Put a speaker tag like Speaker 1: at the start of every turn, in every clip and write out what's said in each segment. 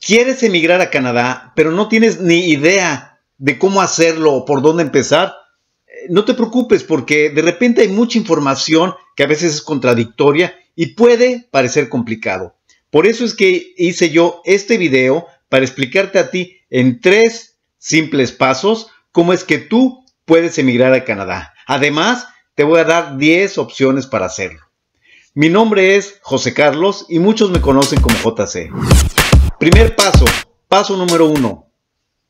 Speaker 1: quieres emigrar a Canadá, pero no tienes ni idea de cómo hacerlo o por dónde empezar, eh, no te preocupes porque de repente hay mucha información que a veces es contradictoria y puede parecer complicado. Por eso es que hice yo este video para explicarte a ti en tres simples pasos cómo es que tú puedes emigrar a Canadá. Además, te voy a dar 10 opciones para hacerlo. Mi nombre es José Carlos y muchos me conocen como JC. Primer paso, paso número uno,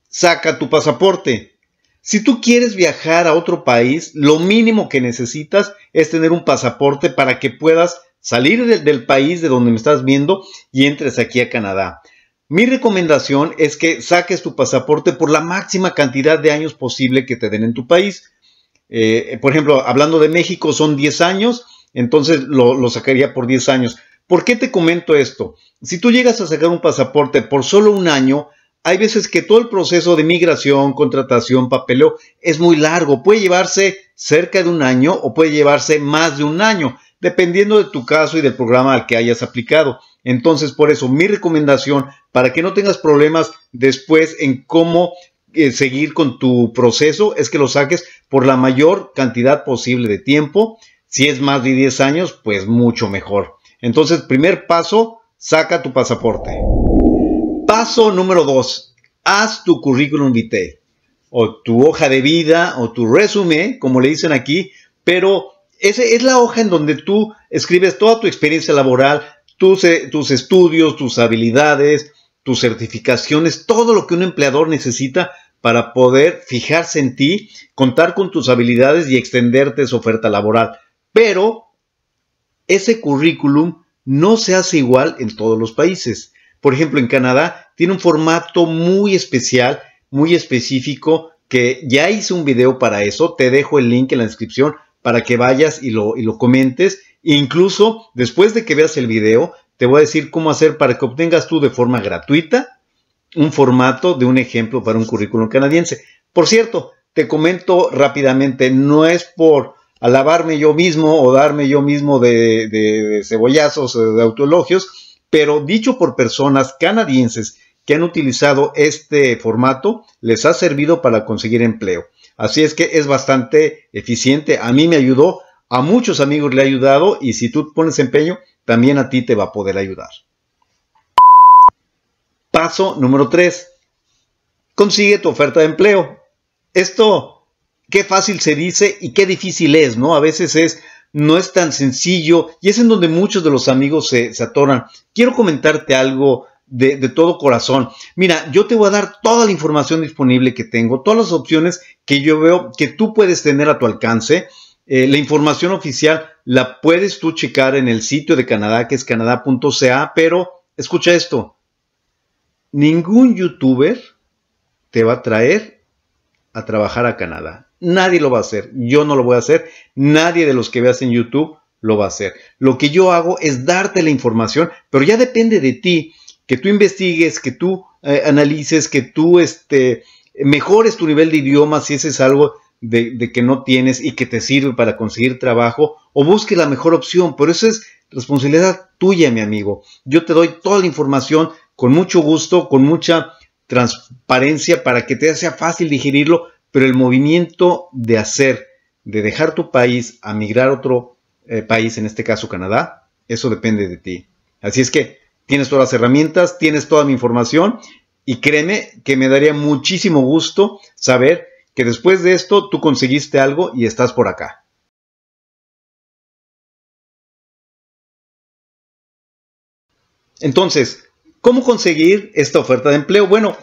Speaker 1: saca tu pasaporte. Si tú quieres viajar a otro país, lo mínimo que necesitas es tener un pasaporte para que puedas salir del país de donde me estás viendo y entres aquí a Canadá. Mi recomendación es que saques tu pasaporte por la máxima cantidad de años posible que te den en tu país. Eh, por ejemplo, hablando de México, son 10 años, entonces lo, lo sacaría por 10 años. ¿Por qué te comento esto? Si tú llegas a sacar un pasaporte por solo un año, hay veces que todo el proceso de migración, contratación, papeleo es muy largo. Puede llevarse cerca de un año o puede llevarse más de un año, dependiendo de tu caso y del programa al que hayas aplicado. Entonces, por eso, mi recomendación, para que no tengas problemas después en cómo eh, seguir con tu proceso, es que lo saques por la mayor cantidad posible de tiempo. Si es más de 10 años, pues mucho mejor. Entonces, primer paso, saca tu pasaporte. Paso número dos, haz tu currículum vitae o tu hoja de vida o tu resumen, como le dicen aquí, pero esa es la hoja en donde tú escribes toda tu experiencia laboral, tus, eh, tus estudios, tus habilidades, tus certificaciones, todo lo que un empleador necesita para poder fijarse en ti, contar con tus habilidades y extenderte su oferta laboral. Pero ese currículum no se hace igual en todos los países. Por ejemplo, en Canadá tiene un formato muy especial, muy específico, que ya hice un video para eso, te dejo el link en la descripción para que vayas y lo, y lo comentes. E incluso después de que veas el video, te voy a decir cómo hacer para que obtengas tú de forma gratuita un formato de un ejemplo para un currículum canadiense. Por cierto, te comento rápidamente, no es por alabarme yo mismo o darme yo mismo de, cebollazos, de autoelogios, pero dicho por personas canadienses que han utilizado este formato, les ha servido para conseguir empleo. Así es que es bastante eficiente. A mí me ayudó, a muchos amigos le ha ayudado y si tú pones empeño, también a ti te va a poder ayudar. Paso número 3. Consigue tu oferta de empleo. Esto qué fácil se dice y qué difícil es, ¿no? A veces es, no es tan sencillo y es en donde muchos de los amigos se, se atoran. Quiero comentarte algo de, todo corazón. Mira, yo te voy a dar toda la información disponible que tengo, todas las opciones que yo veo que tú puedes tener a tu alcance. Eh, la información oficial la puedes tú checar en el sitio de Canadá, que es canadá.ca, pero escucha esto. Ningún youtuber te va a traer a trabajar a Canadá. Nadie lo va a hacer. Yo no lo voy a hacer. Nadie de los que veas en YouTube lo va a hacer. Lo que yo hago es darte la información, pero ya depende de ti que tú investigues, que tú eh, analices, que tú este, mejores tu nivel de idioma si ese es algo de, que no tienes y que te sirve para conseguir trabajo o busque la mejor opción. Por eso es responsabilidad tuya, mi amigo. Yo te doy toda la información con mucho gusto, con mucha transparencia para que te sea fácil digerirlo, pero el movimiento de hacer, de dejar tu país a migrar a otro eh, país, en este caso Canadá, eso depende de ti. Así es que tienes todas las herramientas, tienes toda mi información y créeme que me daría muchísimo gusto saber que después de esto tú conseguiste algo y estás por acá. Entonces, ¿cómo conseguir esta oferta de empleo? Bueno,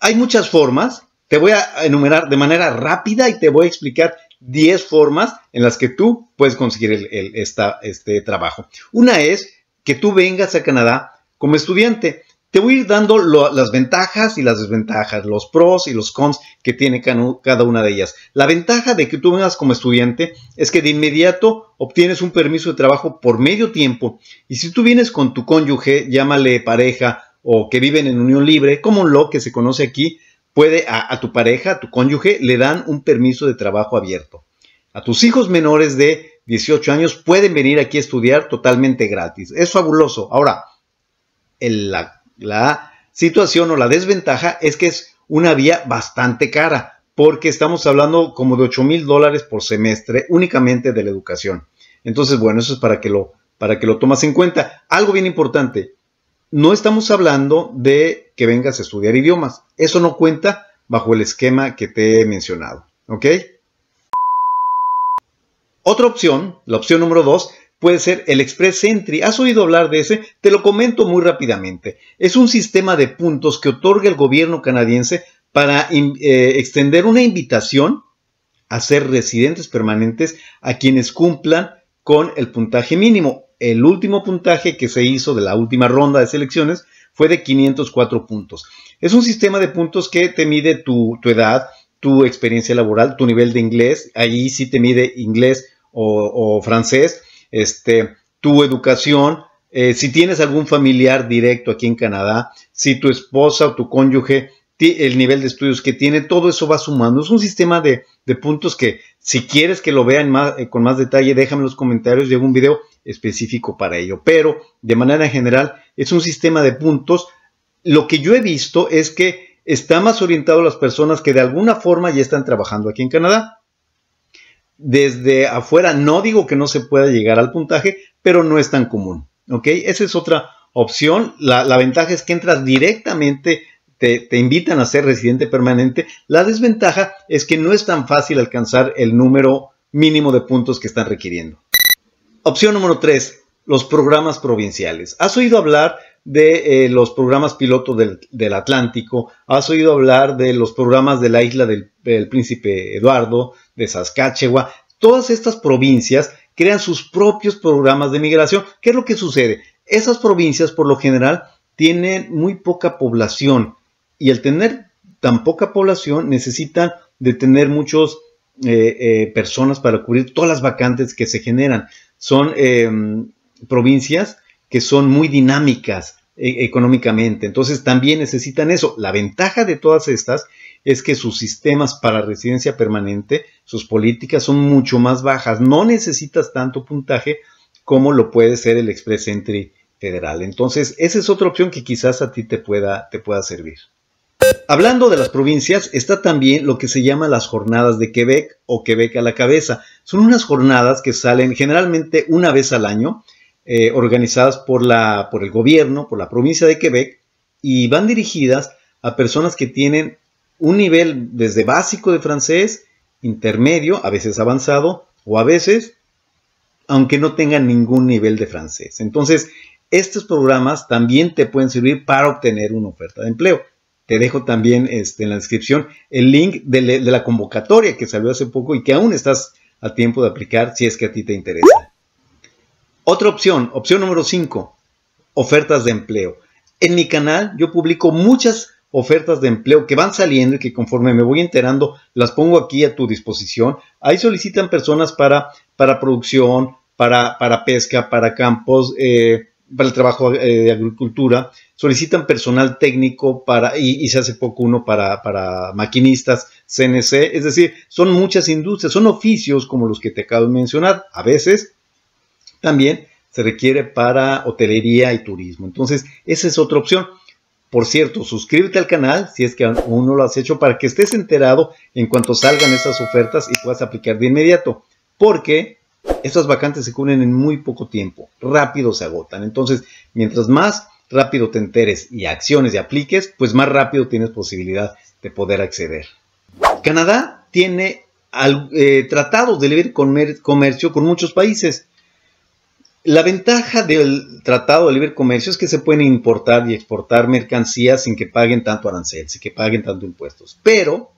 Speaker 1: hay muchas formas te voy a enumerar de manera rápida y te voy a explicar 10 formas en las que tú puedes conseguir el, esta, este trabajo. Una es que tú vengas a Canadá como estudiante. Te voy a ir dando las ventajas y las desventajas, los pros y los cons que tiene cada una de ellas. La ventaja de que tú vengas como estudiante es que de inmediato obtienes un permiso de trabajo por medio tiempo y si tú vienes con tu cónyuge, llámale pareja o que viven en unión libre, como lo que se conoce aquí, puede a, tu pareja, a tu cónyuge, le dan un permiso de trabajo abierto. A tus hijos menores de 18 años pueden venir aquí a estudiar totalmente gratis. Es fabuloso. Ahora, la, situación o la desventaja es que es una vía bastante cara, porque estamos hablando como de 8 mil dólares por semestre únicamente de la educación. Entonces, bueno, eso es para que lo, para que lo tomas en cuenta. Algo bien importante, no estamos hablando de que vengas a estudiar idiomas. Eso no cuenta bajo el esquema que te he mencionado. ¿Ok? Otra opción, la opción número 2, puede ser el Express Entry. ¿Has oído hablar de ese? Te lo comento muy rápidamente. Es un sistema de puntos que otorga el gobierno canadiense para eh, extender una invitación a ser residentes permanentes a quienes cumplan con el puntaje mínimo el último puntaje que se hizo de la última ronda de selecciones fue de 504 puntos. Es un sistema de puntos que te mide tu, edad, tu experiencia laboral, tu nivel de inglés, ahí sí te mide inglés o, francés, este, tu educación, eh, si tienes algún familiar directo aquí en Canadá, si tu esposa o tu cónyuge el nivel de estudios que tiene, todo eso va sumando. Es un sistema de, puntos que si quieres que lo vean más, eh, con más detalle, déjame en los comentarios, llevo un video específico para ello. Pero de manera general es un sistema de puntos. Lo que yo he visto es que está más orientado a las personas que de alguna forma ya están trabajando aquí en Canadá. Desde afuera no digo que no se pueda llegar al puntaje, pero no es tan común. okay Esa es otra opción. La, la ventaja es que entras directamente te, invitan a ser residente permanente. La desventaja es que no es tan fácil alcanzar el número mínimo de puntos que están requiriendo. Opción número 3, los programas provinciales. ¿Has oído hablar de eh, los programas piloto del, Atlántico? ¿Has oído hablar de los programas de la isla del, del Príncipe Eduardo, de Saskatchewan? Todas estas provincias crean sus propios programas de migración. ¿Qué es lo que sucede? Esas provincias por lo general tienen muy poca población y al tener tan poca población necesitan de tener muchas eh, eh, personas para cubrir todas las vacantes que se generan. Son em, provincias que son muy dinámicas eh, económicamente, entonces también necesitan eso. La ventaja de todas estas es que sus sistemas para residencia permanente, sus políticas son mucho más bajas, no necesitas tanto puntaje como lo puede ser el Express Entry federal. Entonces, esa es otra opción que quizás a ti te pueda, te pueda servir. Hablando de las provincias, está también lo que se llama las jornadas de Quebec o Quebec a la cabeza. Son unas jornadas que salen generalmente una vez al año, eh, organizadas por, la, por el gobierno, por la provincia de Quebec, y van dirigidas a personas que tienen un nivel desde básico de francés, intermedio, a veces avanzado, o a veces, aunque no tengan ningún nivel de francés. Entonces, estos programas también te pueden servir para obtener una oferta de empleo. Te dejo también este, en la descripción el link de, la convocatoria que salió hace poco y que aún estás a tiempo de aplicar si es que a ti te interesa. Otra opción, opción número 5, ofertas de empleo. En mi canal yo publico muchas ofertas de empleo que van saliendo y que conforme me voy enterando las pongo aquí a tu disposición. Ahí solicitan personas para, para producción, para, para pesca, para campos, eh, para el trabajo eh, de agricultura, solicitan personal técnico para, y, se hace poco uno para, para, maquinistas, CNC, es decir, son muchas industrias, son oficios como los que te acabo de mencionar, a veces también se requiere para hotelería y turismo. Entonces, esa es otra opción. Por cierto, suscríbete al canal si es que aún no lo has hecho para que estés enterado en cuanto salgan esas ofertas y puedas aplicar de inmediato. Porque estas vacantes se cubren en muy poco tiempo, rápido se agotan. Entonces, mientras más rápido te enteres y acciones y apliques, pues más rápido tienes posibilidad de poder acceder. Canadá tiene eh, tratados de libre comercio con muchos países. La ventaja del Tratado de Libre Comercio es que se pueden importar y exportar mercancías sin que paguen tanto arancel, sin que paguen tanto impuestos. Pero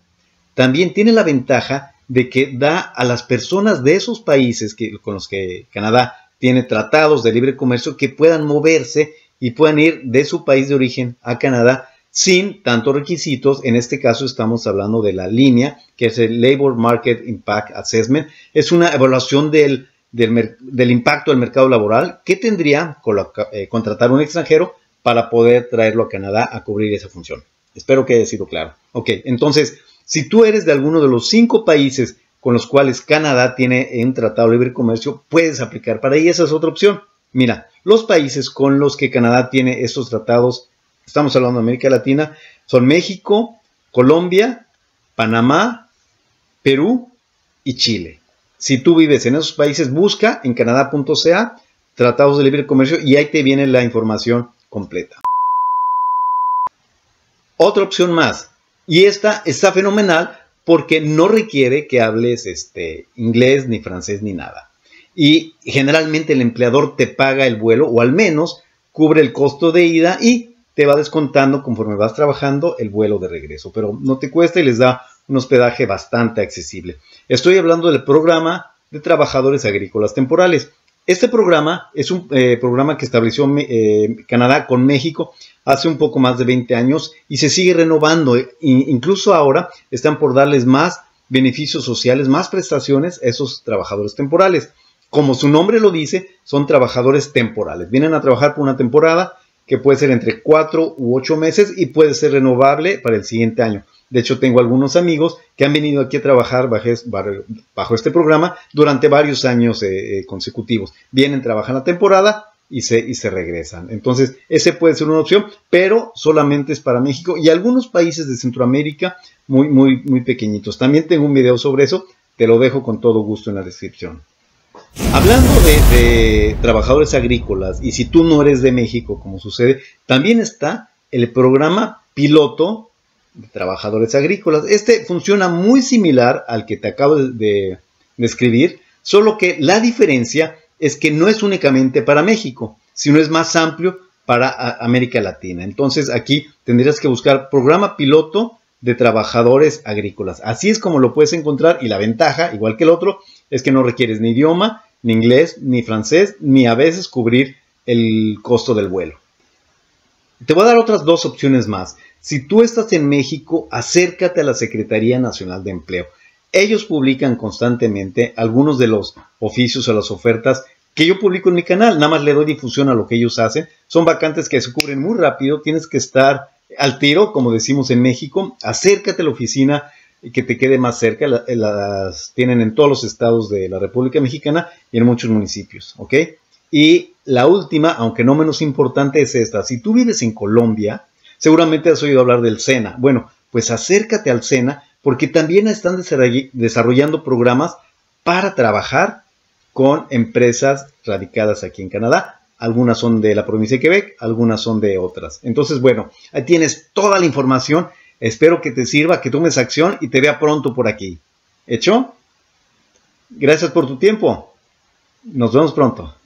Speaker 1: también tiene la ventaja de que da a las personas de esos países que, con los que Canadá tiene tratados de libre comercio que puedan moverse y puedan ir de su país de origen a Canadá sin tantos requisitos. En este caso estamos hablando de la línea, que es el Labor Market Impact Assessment. Es una evaluación del, del, impacto del mercado laboral que tendría eh, contratar un extranjero para poder traerlo a Canadá a cubrir esa función. Espero que haya sido claro. Ok, entonces si tú eres de alguno de los cinco países con los cuales Canadá tiene un tratado de libre comercio, puedes aplicar para ahí. Esa es otra opción. Mira, los países con los que Canadá tiene estos tratados, estamos hablando de América Latina, son México, Colombia, Panamá, Perú y Chile. Si tú vives en esos países, busca en canadá.ca tratados de libre comercio y ahí te viene la información completa. Otra opción más, y esta está fenomenal porque no requiere que hables este, inglés, ni francés, ni nada. Y generalmente el empleador te paga el vuelo o al menos cubre el costo de ida y te va descontando conforme vas trabajando el vuelo de regreso. Pero no te cuesta y les da un hospedaje bastante accesible. Estoy hablando del programa de trabajadores agrícolas temporales. Este programa es un eh, programa que estableció eh, Canadá con México hace un poco más de 20 años y se sigue renovando. E, incluso ahora están por darles más beneficios sociales, más prestaciones a esos trabajadores temporales. Como su nombre lo dice, son trabajadores temporales. Vienen a trabajar por una temporada que puede ser entre 4 u 8 meses y puede ser renovable para el siguiente año. De hecho, tengo algunos amigos que han venido aquí a trabajar bajo, este programa durante varios años eh, eh, consecutivos. Vienen, trabajan la temporada y se, y se regresan. Entonces, ese puede ser una opción, pero solamente es para México y algunos países de Centroamérica muy, muy, muy pequeñitos. También tengo un video sobre eso, te lo dejo con todo gusto en la descripción. Hablando de, de trabajadores agrícolas, y si tú no eres de México, como sucede, también está el programa piloto trabajadores agrícolas. Este funciona muy similar al que te acabo de describir, solo que la diferencia es que no es únicamente para México, sino es más amplio para América Latina. Entonces aquí tendrías que buscar programa piloto de trabajadores agrícolas. Así es como lo puedes encontrar y la ventaja, igual que el otro, es que no requieres ni idioma, ni inglés, ni francés, ni a veces cubrir el costo del vuelo. Te voy a dar otras dos opciones más. Si tú estás en México, acércate a la Secretaría Nacional de Empleo. Ellos publican constantemente algunos de los oficios o las ofertas que yo publico en mi canal. Nada más le doy difusión a lo que ellos hacen. Son vacantes que se cubren muy rápido. Tienes que estar al tiro, como decimos en México. Acércate a la oficina que te quede más cerca. Eh, las tienen en todos los estados de la República Mexicana y en muchos municipios. ¿Ok? Y la última, aunque no menos importante, es esta. Si tú vives en Colombia, seguramente has oído hablar del SENA. Bueno, pues acércate al SENA porque también están desarrollando programas para trabajar con empresas radicadas aquí en Canadá. Algunas son de la provincia de Quebec, algunas son de otras. Entonces, bueno, ahí tienes toda la información. Espero que te sirva, que tomes acción y te vea pronto por aquí. ¿Hecho? Gracias por tu tiempo. Nos vemos pronto.